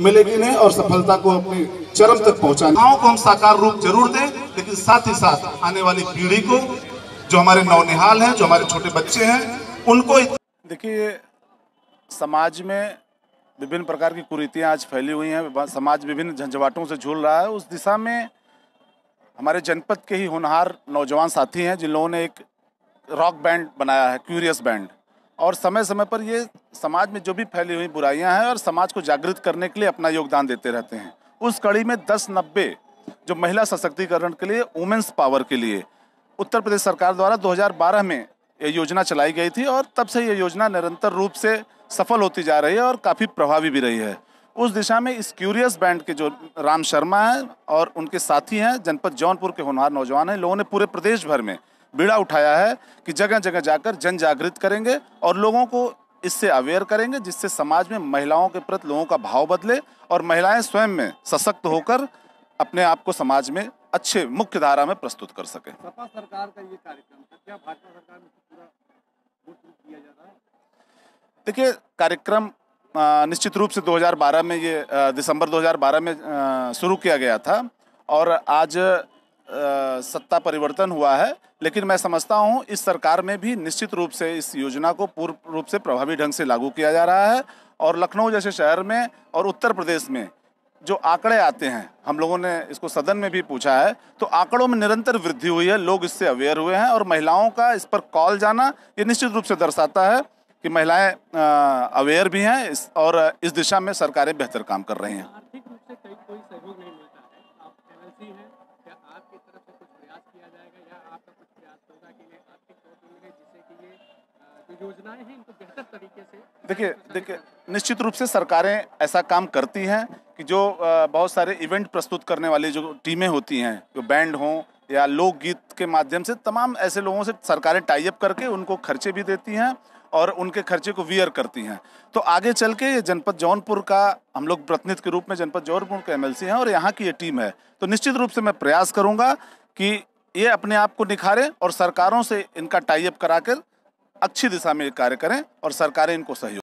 मिलेगी नहीं और सफलता को अपने चरम तक पहुंचाने गाँव को हम साकार रूप जरूर दें लेकिन साथ ही साथ आने वाली पीढ़ी को जो हमारे नौनिहाल हैं जो हमारे छोटे बच्चे हैं उनको देखिए समाज में विभिन्न प्रकार की कुरीतियाँ आज फैली हुई हैं समाज विभिन्न झंझवाटों से झूल रहा है उस दिशा में हमारे जनपद के ही होनहार नौजवान साथी हैं जिन लोगों ने एक रॉक बैंड बनाया है क्यूरियस बैंड और समय समय पर ये समाज में जो भी फैली हुई बुराइयां हैं और समाज को जागृत करने के लिए अपना योगदान देते रहते हैं उस कड़ी में दस नब्बे जो महिला सशक्तिकरण के लिए वुमेन्स पावर के लिए उत्तर प्रदेश सरकार द्वारा 2012 में ये योजना चलाई गई थी और तब से ये योजना निरंतर रूप से सफल होती जा रही है और काफ़ी प्रभावी भी रही है उस दिशा में इस क्यूरियस बैंड के जो राम शर्मा हैं और उनके साथी हैं जनपद जौनपुर के होनहार नौजवान हैं लोगों ने पूरे प्रदेश भर में बीड़ा उठाया है कि जगह जगह जाकर जन जागृत करेंगे और लोगों को इससे अवेयर करेंगे जिससे समाज में महिलाओं के प्रति लोगों का भाव बदले और महिलाएं स्वयं में सशक्त होकर अपने आप को समाज में अच्छे मुख्य धारा में प्रस्तुत कर सके सपा सरकार का ये कार्यक्रम क्या भाजपा सरकार में पूरा देखिए कार्यक्रम निश्चित रूप से 2012 में ये दिसंबर 2012 में शुरू किया गया था और आज सत्ता परिवर्तन हुआ है लेकिन मैं समझता हूं इस सरकार में भी निश्चित रूप से इस योजना को पूर्ण रूप से प्रभावी ढंग से लागू किया जा रहा है और लखनऊ जैसे शहर में और उत्तर प्रदेश में जो आंकड़े आते हैं हम लोगों ने इसको सदन में भी पूछा है तो आंकड़ों में निरंतर वृद्धि हुई है लोग इससे अवेयर हुए हैं और महिलाओं का इस पर कॉल जाना ये निश्चित रूप से दर्शाता है कि महिलाएं अवेयर भी हैं इस और इस दिशा में सरकारें बेहतर काम कर रही हैं देखिए देखिए निश्चित रूप से सरकारें ऐसा काम करती हैं कि जो बहुत सारे इवेंट प्रस्तुत करने वाली जो टीमें होती हैं जो बैंड हों या लोकगीत के माध्यम से तमाम ऐसे लोगों से सरकारें टाइप करके उनको खर्चे भी देती हैं और उनके खर्चे को वियर करती हैं तो आगे चल के ये जनपद जौनपुर का हम लोग प्रतिनिधि के रूप में जनपद जौनपुर के एम हैं और यहाँ की ये टीम है तो निश्चित रूप से मैं प्रयास करूँगा कि ये अपने आप को निखारें और सरकारों से इनका टाइप करा कर अच्छी दिशा में कार्य करें और सरकारें इनको सहयोग